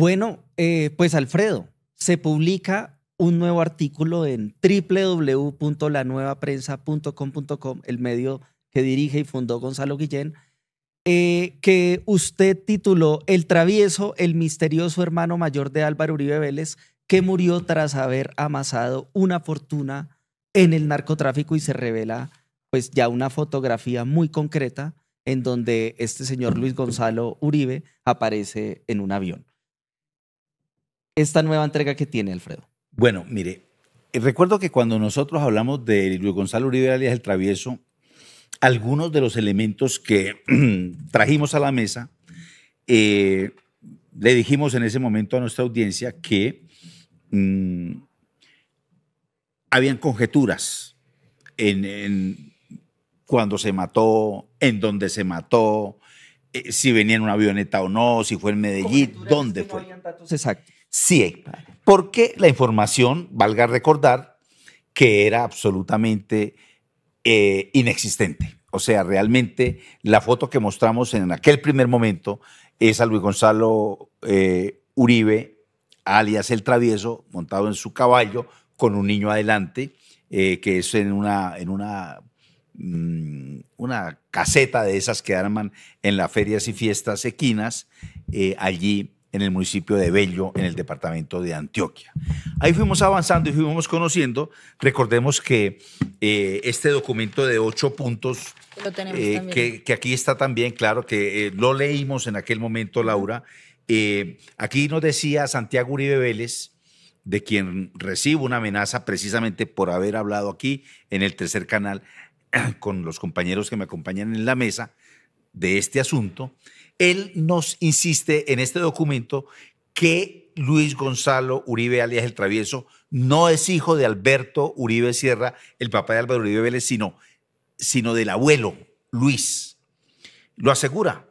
Bueno, eh, pues Alfredo, se publica un nuevo artículo en www.lanuevaprensa.com.com, el medio que dirige y fundó Gonzalo Guillén, eh, que usted tituló El travieso, el misterioso hermano mayor de Álvaro Uribe Vélez, que murió tras haber amasado una fortuna en el narcotráfico y se revela pues ya una fotografía muy concreta en donde este señor Luis Gonzalo Uribe aparece en un avión esta nueva entrega que tiene, Alfredo? Bueno, mire, eh, recuerdo que cuando nosotros hablamos de Luis Gonzalo Uribe Alias el Travieso, algunos de los elementos que trajimos a la mesa, eh, le dijimos en ese momento a nuestra audiencia que mm, habían conjeturas en, cuando se mató, en dónde se mató, eh, si venía en una avioneta o no, si fue en Medellín, dónde fue. No datos Sí, porque la información, valga recordar, que era absolutamente eh, inexistente. O sea, realmente la foto que mostramos en aquel primer momento es a Luis Gonzalo eh, Uribe, alias el travieso, montado en su caballo con un niño adelante, eh, que es en una, en una mm, una caseta de esas que arman en las ferias y fiestas equinas, allí en el municipio de Bello, en el departamento de Antioquia. Ahí fuimos avanzando y fuimos conociendo. Recordemos que eh, este documento de ocho puntos, que, eh, aquí está también, claro, que eh, lo leímos en aquel momento, Laura, aquí nos decía Santiago Uribe Vélez, de quien recibo una amenaza precisamente por haber hablado aquí en el tercer canal con los compañeros que me acompañan en la mesa de este asunto. Él nos insiste en este documento que Luis Gonzalo Uribe, alias el Travieso, no es hijo de Alberto Uribe Sierra, el papá de Álvaro Uribe Vélez, sino, sino del abuelo, Luis. Lo asegura.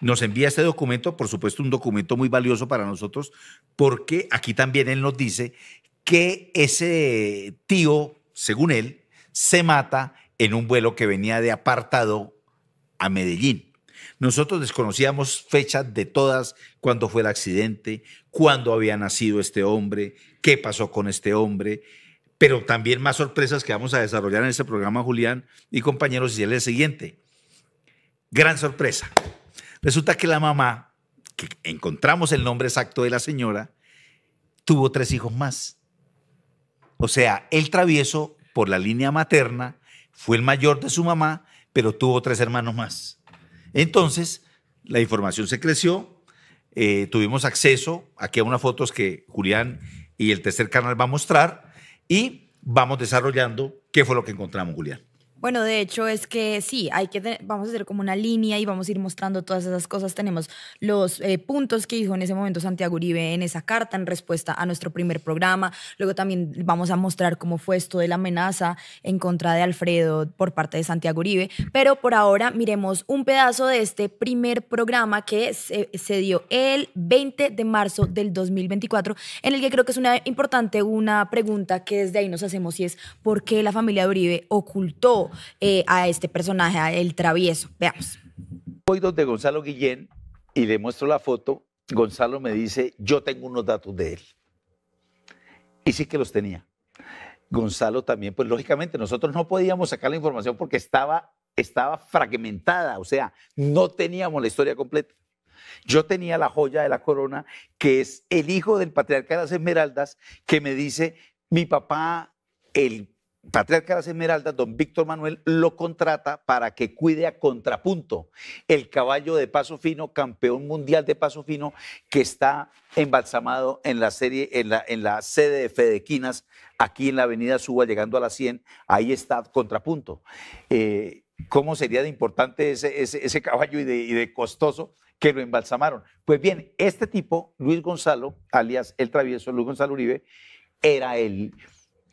Nos envía este documento, por supuesto, un documento muy valioso para nosotros, porque aquí también él nos dice que ese tío, según él, se mata en un vuelo que venía de apartado a Medellín. Nosotros desconocíamos fechas de todas, cuándo fue el accidente, cuándo había nacido este hombre, qué pasó con este hombre, pero también más sorpresas que vamos a desarrollar en este programa, Julián y compañeros, y es el siguiente. Gran sorpresa. Resulta que la mamá, que encontramos el nombre exacto de la señora, tuvo tres hijos más. O sea, el travieso por la línea materna fue el mayor de su mamá, pero tuvo tres hermanos más. Entonces, la información se creció, eh, tuvimos acceso aquí a unas fotos que Julián y el tercer canal va a mostrar y vamos desarrollando qué fue lo que encontramos, Julián. Bueno, de hecho es que sí, hay que vamos a hacer como una línea y vamos a ir mostrando todas esas cosas. Tenemos los eh, puntos que dijo en ese momento Santiago Uribe en esa carta en respuesta a nuestro primer programa. Luego también vamos a mostrar cómo fue esto de la amenaza en contra de Alfredo por parte de Santiago Uribe. Pero por ahora miremos un pedazo de este primer programa que se, dio el 20 de marzo del 2024, en el que creo que es una importante una pregunta que desde ahí nos hacemos y es por qué la familia Uribe ocultó eh, a este personaje, a el travieso. Veamos. Voy donde Gonzalo Guillén y le muestro la foto. Gonzalo me dice, yo tengo unos datos de él. Y sí que los tenía. Gonzalo también, pues lógicamente nosotros no podíamos sacar la información porque estaba, estaba fragmentada, o sea, no teníamos la historia completa. Yo tenía la joya de la corona, que es el hijo del patriarca de las Esmeraldas, que me dice, mi papá, el Patriarca de las Esmeraldas, don Víctor Manuel, lo contrata para que cuide a contrapunto el caballo de paso fino, campeón mundial de paso fino, que está embalsamado en la, serie, en la, sede de Fedequinas, aquí en la avenida Suba, llegando a la 100. Ahí está contrapunto. Eh, ¿Cómo sería de importante ese, caballo y de costoso? que lo embalsamaron. Pues bien, este tipo, Luis Gonzalo, alias El Travieso, Luis Gonzalo Uribe, era el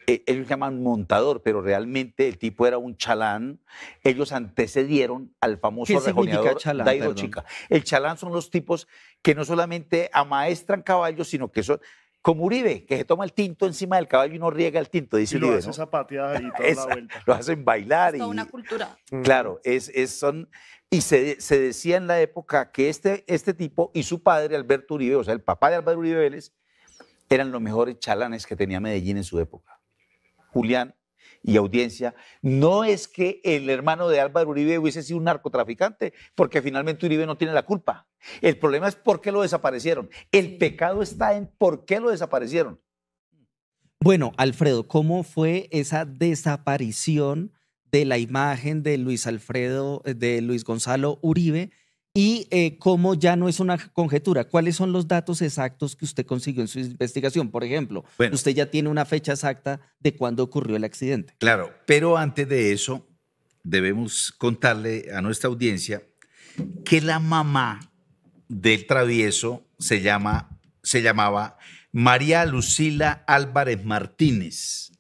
eh, ellos llaman montador, pero realmente el tipo era un chalán. Ellos antecedieron al famoso rejoneador chalán, Chica. El chalán son los tipos que no solamente amaestran caballos, sino que son como Uribe, que se toma el tinto encima del caballo y no riega el tinto, dice y Uribe. Lo hacen zapatear y toda la vuelta. Lo hacen bailar. Es toda una cultura. Mm. Claro, es, son, y se, decía en la época que este, este tipo y su padre, Alberto Uribe, o sea, el papá de Alberto Uribe Vélez, eran los mejores chalanes que tenía Medellín en su época. Julián y audiencia, no es que el hermano de Álvaro Uribe hubiese sido un narcotraficante, porque finalmente Uribe no tiene la culpa. El problema es por qué lo desaparecieron. El pecado está en por qué lo desaparecieron. Bueno, Alfredo, ¿cómo fue esa desaparición de la imagen de Luis Alfredo, eh, de Luis Gonzalo Uribe? y eh, como ya no es una conjetura. ¿Cuáles son los datos exactos que usted consiguió en su investigación? Por ejemplo, usted ya tiene una fecha exacta de cuándo ocurrió el accidente. Claro, pero antes de eso, debemos contarle a nuestra audiencia que la mamá del travieso se, llama, se llamaba María Lucila Álvarez Martínez.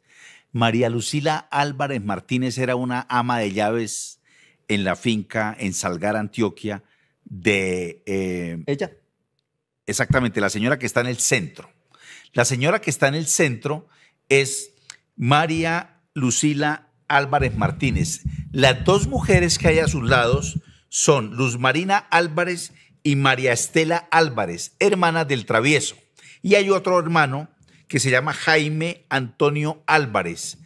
María Lucila Álvarez Martínez era una ama de llaves en la finca en Salgar, Antioquia, de... Eh, Ella. Exactamente, la señora que está en el centro. La señora que está en el centro es María Lucila Álvarez Martínez. Las dos mujeres que hay a sus lados son Luz Marina Álvarez y María Estela Álvarez, hermana del travieso. Y hay otro hermano que se llama Jaime Antonio Álvarez.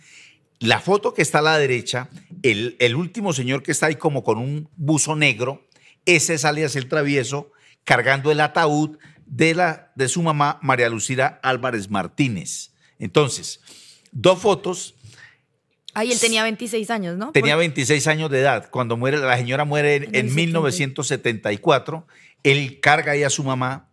La foto que está a la derecha, el, el último señor que está ahí como con un buzo negro, ese sale a ser travieso cargando el ataúd de, la, de su mamá, María Lucía Álvarez Martínez. Entonces, dos fotos. Ahí él tenía 26 años, ¿no? Tenía 26 años de edad. Cuando muere, la señora muere en, 1974. Él carga ahí a su mamá.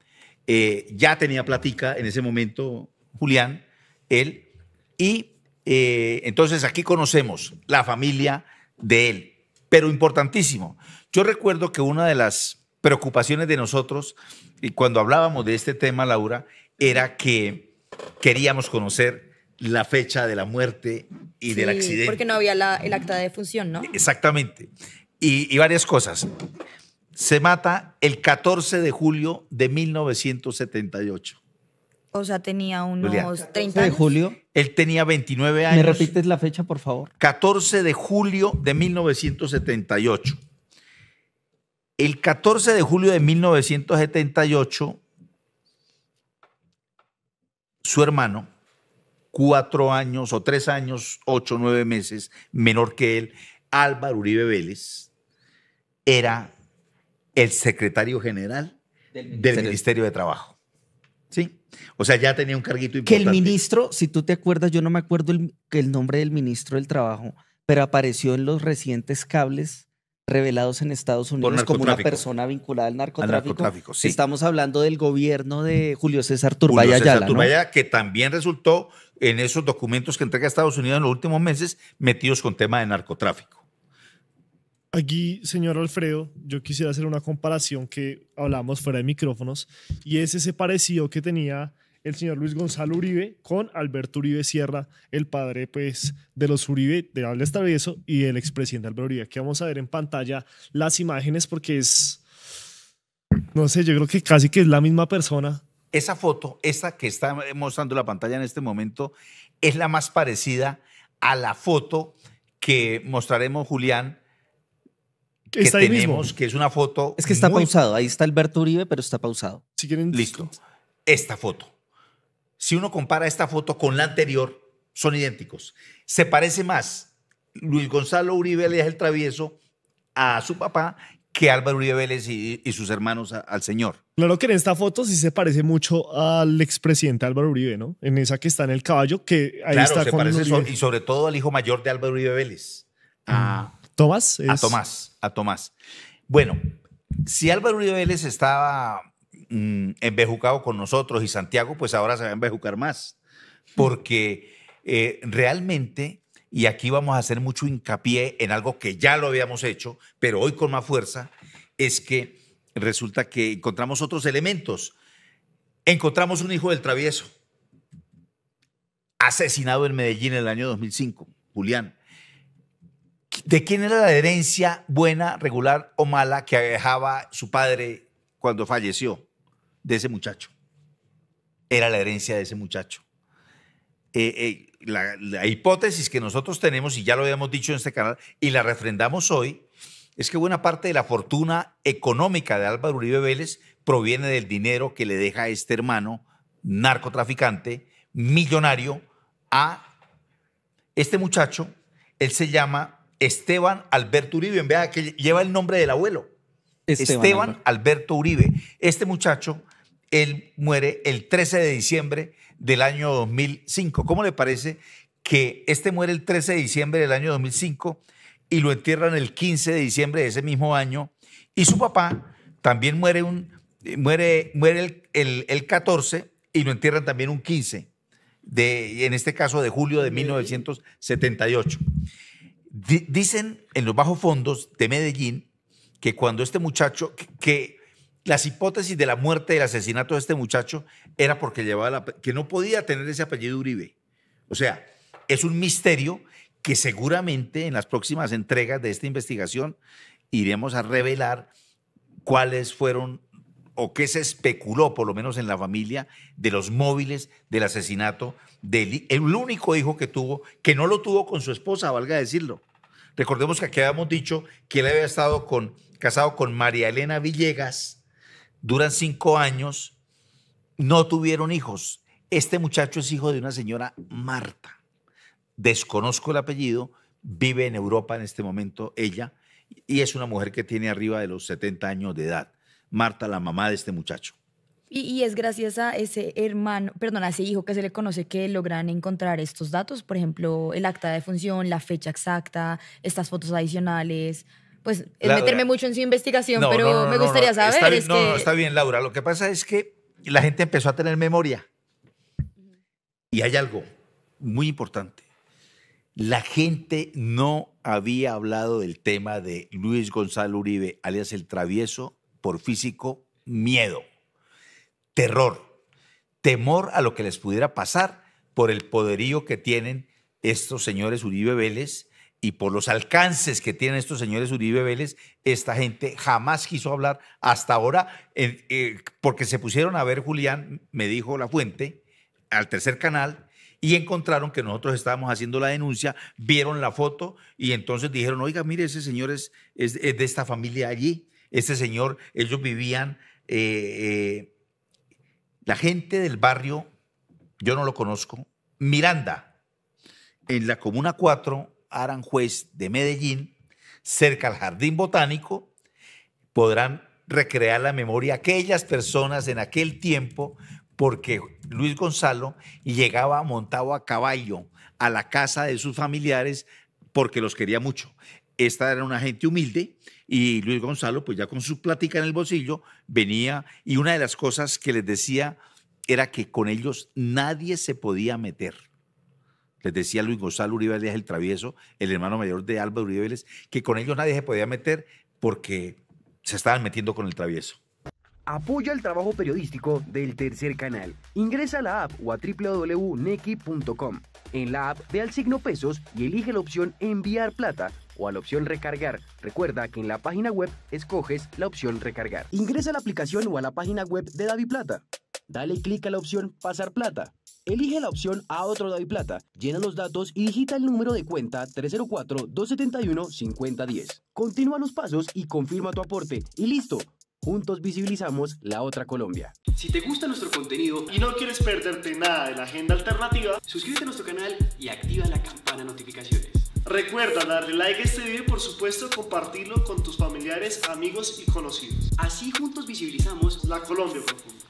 Eh, ya tenía platica en ese momento, Julián, él. Y eh, entonces aquí conocemos la familia de él. Pero importantísimo, yo recuerdo que una de las preocupaciones de nosotros, y cuando hablábamos de este tema, Laura, era que queríamos conocer la fecha de la muerte y del accidente. Porque no había el acta de defunción, ¿no? Exactamente. Y, varias cosas. Se mata el 14 de julio de 1978. O sea, tenía unos 30 años. de julio? Él tenía 29 años. ¿Me repites la fecha, por favor? 14 de julio de 1978. El 14 de julio de 1978, su hermano, cuatro años o tres años, ocho, nueve meses menor que él, Álvaro Uribe Vélez, era el secretario general del Ministerio, de Trabajo. ¿Sí? O sea, ya tenía un carguito importante. Que el ministro, si tú te acuerdas, yo no me acuerdo el, el nombre del ministro del Trabajo, pero apareció en los recientes cables revelados en Estados Unidos como una persona vinculada al narcotráfico. Estamos hablando del gobierno de Julio César Turbay Julio César Turbaya, que también resultó en esos documentos que entrega Estados Unidos en los últimos meses metidos con tema de narcotráfico. Aquí, señor Alfredo, yo quisiera hacer una comparación que hablamos fuera de micrófonos y es ese parecido que tenía el señor Luis Gonzalo Uribe con Alberto Uribe Sierra, el padre pues, de los Uribe, de Alves Travieso y el expresidente Alberto Uribe. Que vamos a ver en pantalla las imágenes porque es, no sé, yo creo que casi que es la misma persona. Esa foto, esta que está mostrando la pantalla en este momento, es la más parecida a la foto que mostraremos, Julián, que está ahí que es una foto. Es que está pausado. Ahí está Alberto Uribe, pero está pausado. Listo. Esta foto si uno compara esta foto con la anterior, son idénticos. Se parece más Luis Gonzalo Uribe Vélez el travieso a su papá que Álvaro Uribe Vélez y, sus hermanos al señor. Claro que en esta foto sí se parece mucho al expresidente Álvaro Uribe, ¿no? En esa que está en el caballo, que ahí está se con parece y sobre todo al hijo mayor de Álvaro Uribe Vélez. Mm. A, Tomás. A Tomás, a Tomás. Bueno, si Álvaro Uribe Vélez estaba mmm, embejucado con nosotros y Santiago pues ahora se va a embejucar más, porque eh, realmente, y aquí vamos a hacer mucho hincapié en algo que ya lo habíamos hecho, pero hoy con más fuerza, es que resulta que encontramos otros elementos. Encontramos un hijo del travieso, asesinado en Medellín en el año 2005, Julián. ¿De quién era la herencia buena, regular o mala que dejaba su padre cuando falleció? de ese muchacho. Era la herencia de ese muchacho. Eh, eh, la, hipótesis que nosotros tenemos, y ya lo habíamos dicho en este canal, y la refrendamos hoy, es que buena parte de la fortuna económica de Álvaro Uribe Vélez proviene del dinero que le deja este hermano narcotraficante, millonario, a este muchacho. Él se llama Esteban Alberto Uribe, en que lleva el nombre del abuelo. Esteban, Alberto Uribe. Este muchacho, él muere el 13 de diciembre del año 2005. ¿Cómo le parece que este muere el 13 de diciembre del año 2005 y lo entierran el 15 de diciembre de ese mismo año? Y su papá también muere, un, muere, muere el, 14 y lo entierran también un 15, de, en este caso de julio de 1978. dicen en los bajos fondos de Medellín que cuando este muchacho, que, las hipótesis de la muerte del asesinato de este muchacho era porque llevaba que no podía tener ese apellido Uribe. O sea, es un misterio que seguramente en las próximas entregas de esta investigación iremos a revelar cuáles fueron o qué se especuló, por lo menos en la familia, de los móviles del asesinato del el único hijo que tuvo, que no lo tuvo con su esposa, valga decirlo. Recordemos que aquí habíamos dicho que él había estado con, casado con María Elena Villegas, duran cinco años, no tuvieron hijos. Este muchacho es hijo de una señora Marta, desconozco el apellido, vive en Europa en este momento ella, y es una mujer que tiene arriba de los 70 años de edad. Marta, la mamá de este muchacho. Y, es gracias a ese hermano, perdón, a ese hijo que se le conoce que logran encontrar estos datos, por ejemplo, el acta de función, la fecha exacta, estas fotos adicionales. Pues es meterme mucho en su investigación, pero me gustaría saber. No, no, está bien, Laura. Lo que pasa es que la gente empezó a tener memoria. Y hay algo muy importante. La gente no había hablado del tema de Luis Gonzalo Uribe, alias el travieso, por físico, miedo terror, temor a lo que les pudiera pasar por el poderío que tienen estos señores Uribe Vélez y por los alcances que tienen estos señores Uribe Vélez, esta gente jamás quiso hablar hasta ahora, eh, porque se pusieron a ver, Julián, me dijo la fuente, al tercer canal, y encontraron que nosotros estábamos haciendo la denuncia, vieron la foto y entonces dijeron, oiga, mire, ese señor es, de esta familia allí, este señor, ellos vivían... Eh, eh, la gente del barrio, yo no lo conozco, Miranda, en la Comuna 4, Aranjuez de Medellín, cerca al Jardín Botánico, podrán recrear la memoria aquellas personas en aquel tiempo, porque Luis Gonzalo llegaba montado a caballo a la casa de sus familiares porque los quería mucho. Esta era una gente humilde y Luis Gonzalo, pues ya con su plática en el bolsillo, venía y una de las cosas que les decía era que con ellos nadie se podía meter. Les decía Luis Gonzalo Uribe Vélez, el travieso, el hermano mayor de Álvaro Uribe que con ellos nadie se podía meter porque se estaban metiendo con el travieso. Apoya el trabajo periodístico del Tercer Canal. Ingresa a la app o a www.neki.com. En la app ve al signo pesos y elige la opción enviar plata o a la opción recargar. Recuerda que en la página web escoges la opción recargar. Ingresa a la aplicación o a la página web de DaviPlata. Dale clic a la opción pasar plata. Elige la opción a otro DaviPlata, llena los datos y digita el número de cuenta 304-271-5010. Continúa los pasos y confirma tu aporte y listo. Juntos visibilizamos la otra Colombia. Si te gusta nuestro contenido y no quieres perderte nada de la agenda alternativa, suscríbete a nuestro canal y activa la campana de notificaciones. Recuerda darle like a este video y por supuesto compartirlo con tus familiares, amigos y conocidos. Así juntos visibilizamos la Colombia profunda.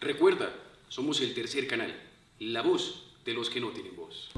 Recuerda, somos el tercer canal, la voz de los que no tienen voz.